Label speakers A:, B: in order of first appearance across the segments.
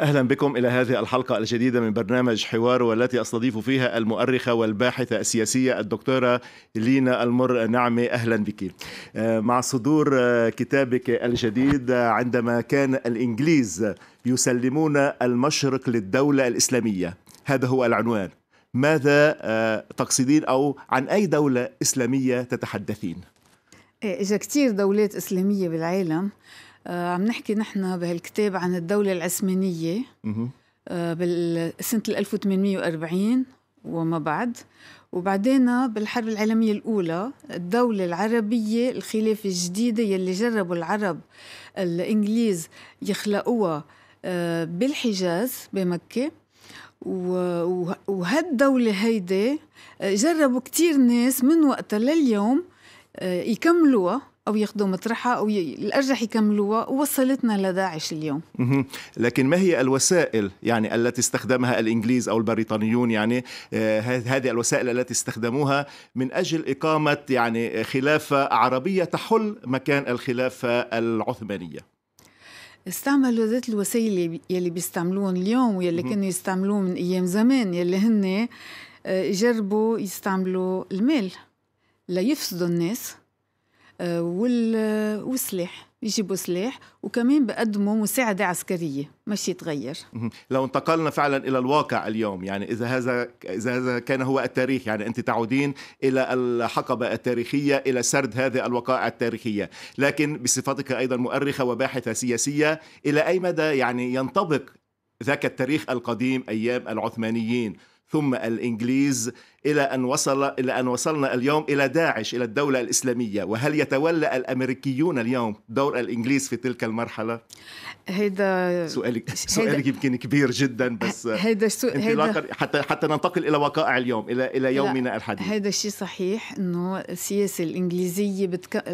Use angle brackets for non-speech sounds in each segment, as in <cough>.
A: أهلا بكم إلى هذه الحلقة الجديدة من برنامج حوار والتي أستضيف فيها المؤرخة والباحثة السياسية الدكتورة لينا المر نعمي أهلا بك آه، مع صدور آه، كتابك الجديد آه، عندما كان الإنجليز يسلمون المشرق للدولة الإسلامية هذا هو العنوان ماذا تقصدين أو عن أي دولة إسلامية تتحدثين؟
B: إيه، إذا كثير دولات إسلامية بالعالم آه، عم نحكي نحن بهالكتاب عن الدولة العثمانية آه، بالسنة 1840 وما بعد وبعدين بالحرب العالمية الأولى الدولة العربية الخلافة الجديدة يلي جربوا العرب الإنجليز يخلقوها آه، بالحجاز بمكة وهالدولة هيدي جربوا كتير ناس من وقتها لليوم يكملوها او ياخذوا مطرحها او ي... الارجح يكملوها ووصلتنا لداعش اليوم
A: لكن ما هي الوسائل يعني التي استخدمها الانجليز او البريطانيون يعني آه هذه الوسائل التي استخدموها من اجل اقامه يعني خلافه عربيه تحل مكان الخلافه العثمانيه
B: استعملوا ذات الوسائل يلي بيستعملون اليوم ويلي كانوا يستعملون من ايام زمان يلي هن آه، جربوا يستعملوا المال ليفسدوا الناس آه، والسلاح آه، يجيبوا سلاح وكمان بقدموا مساعدة عسكرية مش يتغير
A: لو انتقلنا فعلا إلى الواقع اليوم يعني إذا هذا إذا هذا كان هو التاريخ يعني أنت تعودين إلى الحقبة التاريخية إلى سرد هذه الوقائع التاريخية لكن بصفتك أيضا مؤرخة وباحثة سياسية إلى أي مدى يعني ينطبق ذاك التاريخ القديم أيام العثمانيين ثم الإنجليز إلى أن وصل إلى أن وصلنا اليوم إلى داعش إلى الدولة الإسلامية وهل يتولى الأمريكيون اليوم دور الإنجليز في تلك المرحلة؟ هيدا سؤالك سؤالك يمكن كبير جدا بس هيدا
B: السؤال هيدا
A: حتى حتى ننتقل إلى وقائع اليوم إلى إلى يومنا الحديث
B: هذا الشيء صحيح إنه السياسة الإنجليزية بتك...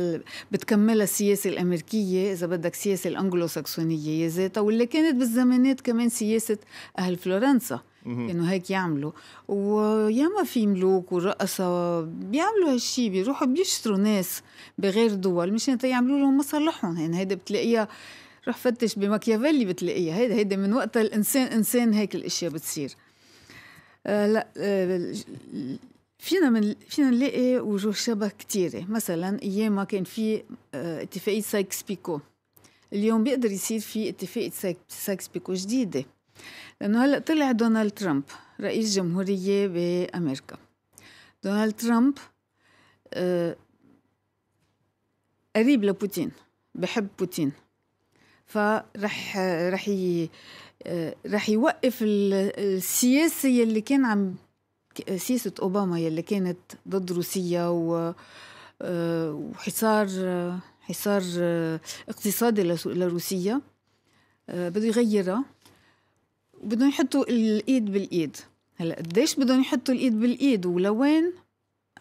B: بتكملها السياسة الأمريكية إذا بدك السياسة الأنجلو ساكسونية ذاتها واللي كانت بالزمانات كمان سياسة أهل فلورنسا كانوا هيك يعملوا وياما في ملوك ورؤساء بيعملوا هالشي بيروحوا بيشتروا ناس بغير دول مشان يعملوا لهم مصالحهم يعني هيدا بتلاقيها رح فتش بماكيافيلي بتلاقيها هيدا هيدا من وقت الانسان انسان هيك الاشياء بتصير آه لا آه فينا من فينا نلاقي وجوه شبه كتيرة مثلا ايام كان في آه، اتفاقيه سايكس بيكو اليوم بيقدر يصير في اتفاقيه سايكس بيكو جديده لأنه هلأ طلع دونالد ترامب رئيس جمهورية بأمريكا دونالد ترامب آه، قريب لبوتين بحب بوتين فرح رح ي... آه، رح يوقف السياسة اللي كان عم سياسة أوباما اللي كانت ضد روسيا و... آه، وحصار حصار اقتصادي لروسيا بده يغيرها وبدهم يحطوا الايد بالايد هلا قديش بدهم يحطوا الايد بالايد ولوين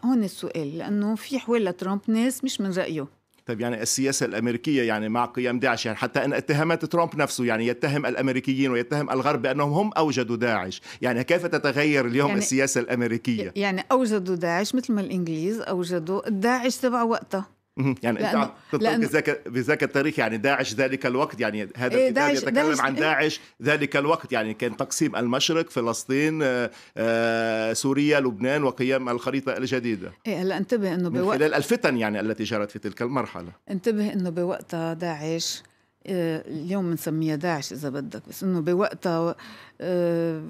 B: هون السؤال لانه في حوالي ترامب ناس مش من رايه
A: طيب يعني السياسة الأمريكية يعني مع قيام داعش يعني حتى أن اتهامات ترامب نفسه يعني يتهم الأمريكيين ويتهم الغرب بأنهم هم أوجدوا داعش يعني كيف تتغير اليوم يعني السياسة الأمريكية
B: يعني أوجدوا داعش مثل ما الإنجليز أوجدوا الداعش تبع وقتها
A: يعني لأنه انت تنطلق بذاك بذاك التاريخ يعني داعش ذلك الوقت يعني هذا إيه الكتاب يتكلم داعش عن إيه؟ داعش ذلك الوقت يعني كان تقسيم المشرق فلسطين آآ آه، آآ آه، سوريا لبنان وقيام الخريطه الجديده
B: إيه هلا انتبه انه بوقت من خلال
A: الفتن يعني التي جرت في تلك المرحله
B: انتبه انه بوقتها داعش آه، اليوم بنسميها داعش اذا بدك بس انه بوقتها ما آه،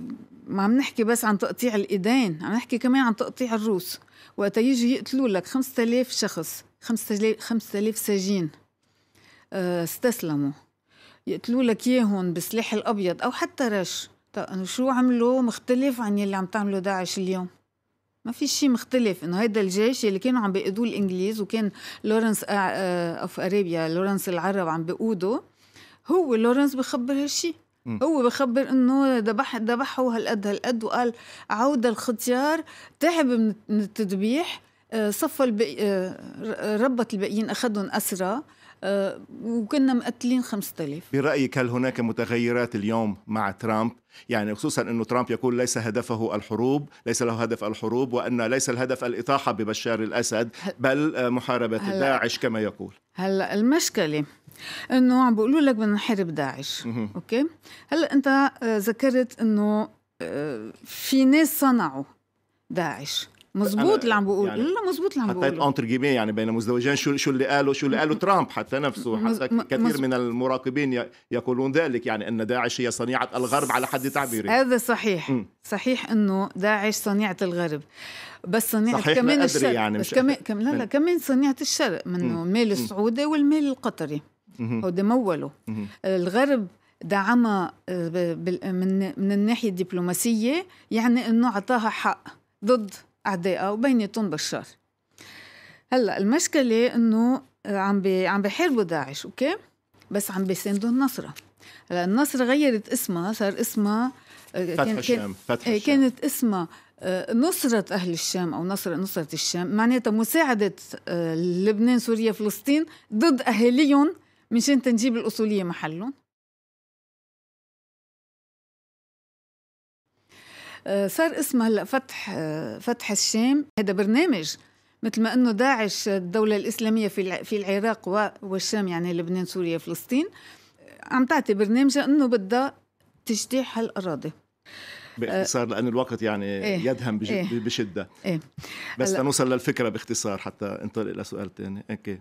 B: عم نحكي بس عن تقطيع الايدين عم نحكي كمان عن تقطيع الروس وقتها يجي يقتلوا لك 5000 شخص 5000 سجين آه، استسلموا يقتلوا لك اياهم بالسلاح الابيض او حتى رش طيب، شو عملوا مختلف عن يلي عم تعمله داعش اليوم ما في شيء مختلف انه هيدا الجيش اللي كانوا عم بيقودوه الانجليز وكان لورنس آه، آه، اوف اريبيا لورنس العرب عم بيقوده هو لورنس بخبر هالشيء هو بخبر انه ذبح ذبحوا هالقد هالقد وقال عود الختيار تعب من التذبيح آه، صفى البقي ربط الباقيين اخذهم اسرى آه، وكنا مقتلين 5000
A: برايك هل هناك متغيرات اليوم مع ترامب يعني خصوصا انه ترامب يقول ليس هدفه الحروب ليس له هدف الحروب وان ليس الهدف الاطاحه ببشار الاسد بل آه، محاربه داعش كما يقول
B: هلا المشكله انه عم بيقولوا لك بدنا نحارب داعش اوكي هلا انت آه، ذكرت انه في ناس صنعوا داعش مزبوط اللي عم بقول يعني لا مزبوط اللي عم بقول حطيت اونتر
A: جيمي يعني بين مزدوجين شو شو اللي قاله شو اللي قاله ترامب حتى نفسه حتى كثير من المراقبين يقولون ذلك يعني ان داعش هي صنيعه الغرب على حد تعبيري
B: هذا صحيح م. صحيح انه داعش صنيعه الغرب بس صنيعة صحيح كمان الشرق يعني مش كمان كمان لا لا كمان صنيعة الشرق منه الميل السعودي والمال القطري هودي مولوا الغرب دعمها آه، من من الناحية الدبلوماسية يعني انه اعطاها حق ضد أعدائها وبينتهم بشار هلا المشكلة إنه عم بي عم بيحاربوا داعش أوكي بس عم بيساندوا النصرة هلا النصرة غيرت اسمها صار اسمها آه، فتح كان الشام فتح إيه، الشام. كانت اسمها آه، نصرة أهل الشام أو نصرة نصرة الشام معناتها مساعدة آه، لبنان سوريا فلسطين ضد أهاليهم مشان تنجيب الأصولية محلهم آه، صار اسمه هلا فتح آه، فتح الشام هذا برنامج مثل ما انه داعش الدوله الاسلاميه في في العراق والشام يعني لبنان سوريا فلسطين آه، عم تعطي برنامجها انه بدها تجتيح هالاراضي
A: باختصار لأن الوقت يعني إيه؟ يدهم إيه؟ بشدة
B: إيه؟ بس لنوصل
A: للفكرة باختصار حتى انطلق لسؤال ثاني اوكي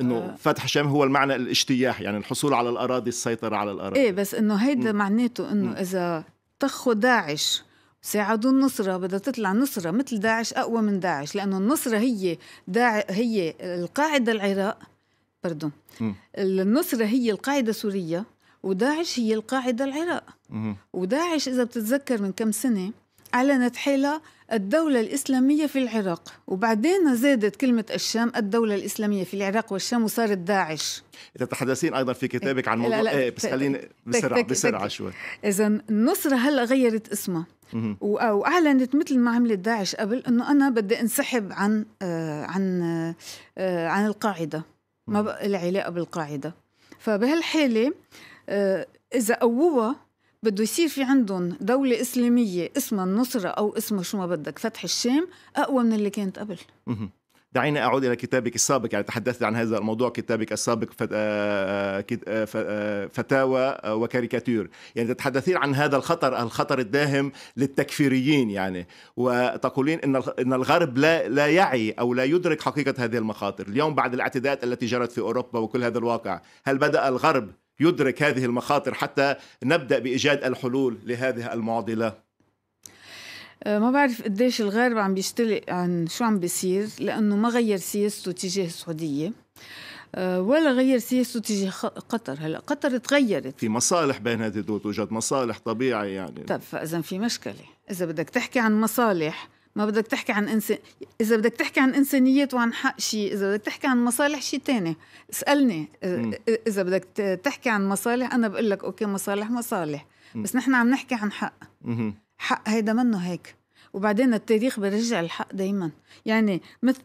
A: انه آه. فتح الشام هو المعنى الاجتياح يعني الحصول على الاراضي السيطره على الاراضي ايه
B: بس انه هيدا معناته انه اذا طخوا داعش ساعدوا النصرة بدها تطلع نصرة مثل داعش أقوى من داعش لأنه النصرة هي داع هي القاعدة العراق بردون النصرة هي القاعدة سوريا وداعش هي القاعدة العراق مم. وداعش إذا بتتذكر من كم سنة أعلنت حالها الدولة الإسلامية في العراق وبعدين زادت كلمة الشام الدولة الإسلامية في العراق والشام وصارت داعش
A: إذا تحدثين أيضا في كتابك عن موضوع لا لا إيه بس خليني بسرعة تك بسرعة شوي
B: إذا النصرة هلأ غيرت اسمها واعلنت مثل ما عملت داعش قبل انه انا بدي انسحب عن آه عن آه عن القاعده ما بقى لي علاقه بالقاعده فبهالحاله آه اذا قووها بده يصير في عندهم دولة إسلامية اسمها النصرة أو اسمها شو ما بدك فتح الشام أقوى من اللي كانت قبل
A: دعيني أعود إلى كتابك السابق يعني تحدثت عن هذا الموضوع كتابك السابق آه، آه، آه، فتاوى وكاريكاتير يعني تتحدثين عن هذا الخطر الخطر الداهم للتكفيريين يعني وتقولين إن إن الغرب لا لا يعي أو لا يدرك حقيقة هذه المخاطر اليوم بعد الاعتداءات التي جرت في أوروبا وكل هذا الواقع هل بدأ الغرب يدرك هذه المخاطر حتى نبدا بايجاد الحلول لهذه المعضله
B: أه، ما بعرف قديش الغرب عم بيشتلق عن شو عم بيصير لانه ما غير سياسته تجاه السعوديه أه، ولا غير سياسته تجاه قطر هلا قطر تغيرت
A: في مصالح بين هذه الدول توجد مصالح طبيعي يعني طب
B: فاذا في مشكله اذا بدك تحكي عن مصالح ما بدك تحكي عن انسان اذا بدك تحكي عن انسانيه وعن حق شيء اذا بدك تحكي عن مصالح شيء تاني اسالني اذا بدك تحكي عن مصالح انا بقول لك اوكي مصالح مصالح بس نحن عم نحكي عن حق حق هيدا منه هيك وبعدين التاريخ بيرجع الحق دايما يعني مثل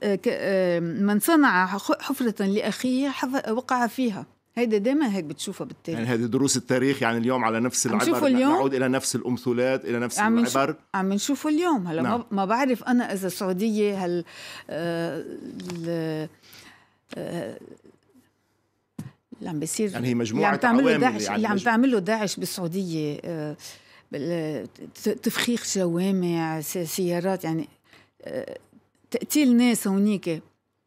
B: من صنع حفرة لأخيه وقع فيها هيدا دايما هيك بتشوفها بالتاريخ يعني
A: هيدي دروس التاريخ يعني اليوم على نفس العبر اليوم نعود الى نفس الامثلات الى نفس عم العبر
B: عم نشوفه اليوم هلا نعم. ما بعرف انا اذا السعوديه هل آه، اللي آه، عم بيصير يعني هي مجموعه اللي عم تعمله داعش يعني اللي عم تعمله داعش بالسعوديه آه، تفخيخ جوامع سيارات يعني تقتيل ناس هونيك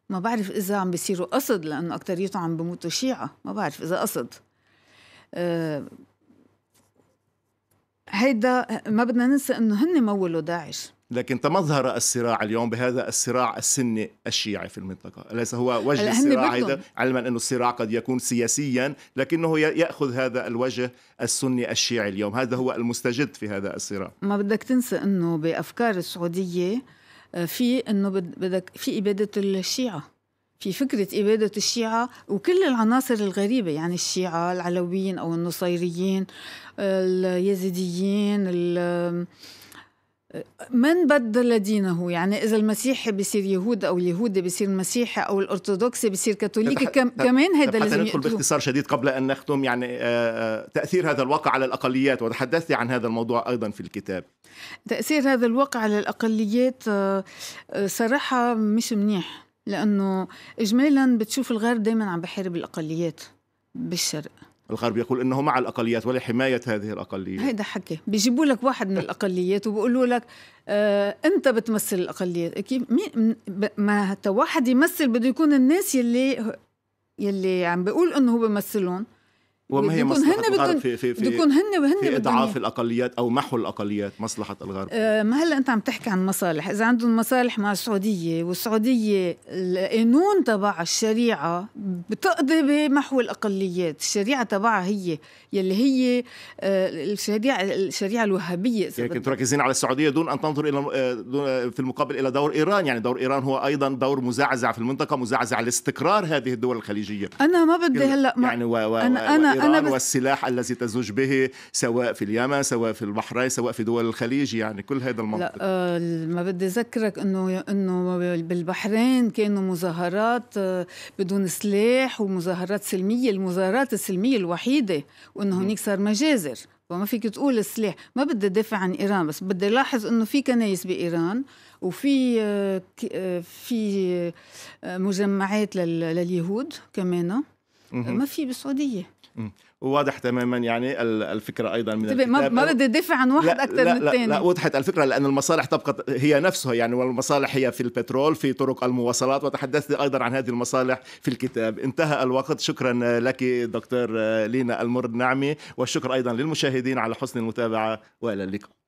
B: ما بعرف إذا عم بيصيروا قصد لأنه اكثريتهم عم بموتوا شيعة ما بعرف إذا قصد أه هيدا ما بدنا ننسى انه هن مولوا داعش
A: لكن تمظهر الصراع اليوم بهذا الصراع السني الشيعي في المنطقه، اليس هو وجه الصراع هيدا علما انه الصراع قد يكون سياسيا لكنه ياخذ هذا الوجه السني الشيعي اليوم، هذا هو المستجد في هذا الصراع.
B: ما بدك تنسى انه بافكار السعوديه في انه بدك في اباده الشيعه في فكرة إبادة الشيعة وكل العناصر الغريبة يعني الشيعة العلويين أو النصيريين اليزيديين من بدل دينه يعني إذا المسيحي بيصير يهود أو اليهودي بيصير مسيحي أو الأرثوذكسي بيصير كاثوليكي كم كمان هذا لازم ندخل باختصار
A: شديد قبل أن نختم يعني آه، آه، تأثير هذا الواقع على الأقليات وتحدثت عن هذا الموضوع أيضا في الكتاب
B: تأثير هذا الواقع على الأقليات آه، صراحة مش منيح لأنه إجمالا بتشوف الغرب دايما عم بحارب الأقليات بالشرق
A: الغرب يقول انه مع الاقليات ولحمايه هذه الاقليات
B: هيدا حكي بيجيبوا لك واحد من <laughs> الاقليات وبيقولوا لك آه انت بتمثل الاقليات كيف مين ما حتى واحد يمثل بده يكون الناس يلي يلي عم بيقول انه هو بيمثلهم وما هي مصلحة هن الغرب في في في, هن وهن في إضعاف يعني.
A: الأقليات أو محو الأقليات مصلحة الغرب
B: أه ما هلا أنت عم تحكي عن مصالح إذا عندهم مصالح مع السعودية والسعودية القانون تبع الشريعة بتقضي بمحو الأقليات الشريعة تبعها هي يلي هي آه، الشريعة الشريعة الوهابية يعني تركزين
A: على السعودية دون أن تنظر إلى آه، آه، في المقابل إلى دور إيران يعني دور إيران هو أيضا دور مزعزع في المنطقة مزعزع لاستقرار هذه الدول الخليجية
B: أنا ما بدي هلا يعني
A: و... و... أنا, و... أنا إيران بس... والسلاح الذي تزوج به سواء في اليمن سواء في البحرين سواء في دول الخليج يعني كل هذا المنطق لا
B: آه ما بدي أذكرك أنه أنه بالبحرين كانوا مظاهرات آه، بدون سلاح ومظاهرات سلمية المظاهرات السلمية الوحيدة وأنه هناك صار مجازر وما فيك تقول السلاح ما بدي دافع عن ايران بس بدي لاحظ انه في كنايس بايران وفي آه، آه، في مجمعات لليهود كمان ما في بالسعوديه
A: وواضح تماما يعني الفكره ايضا من طيب ما ما بدي
B: دافع عن واحد اكثر من الثاني لا
A: وضحت الفكره لان المصالح تبقى هي نفسها يعني والمصالح هي في البترول في طرق المواصلات وتحدثت ايضا عن هذه المصالح في الكتاب انتهى الوقت شكرا لك دكتور لينا المر نعمي والشكر ايضا للمشاهدين على حسن المتابعه والى اللقاء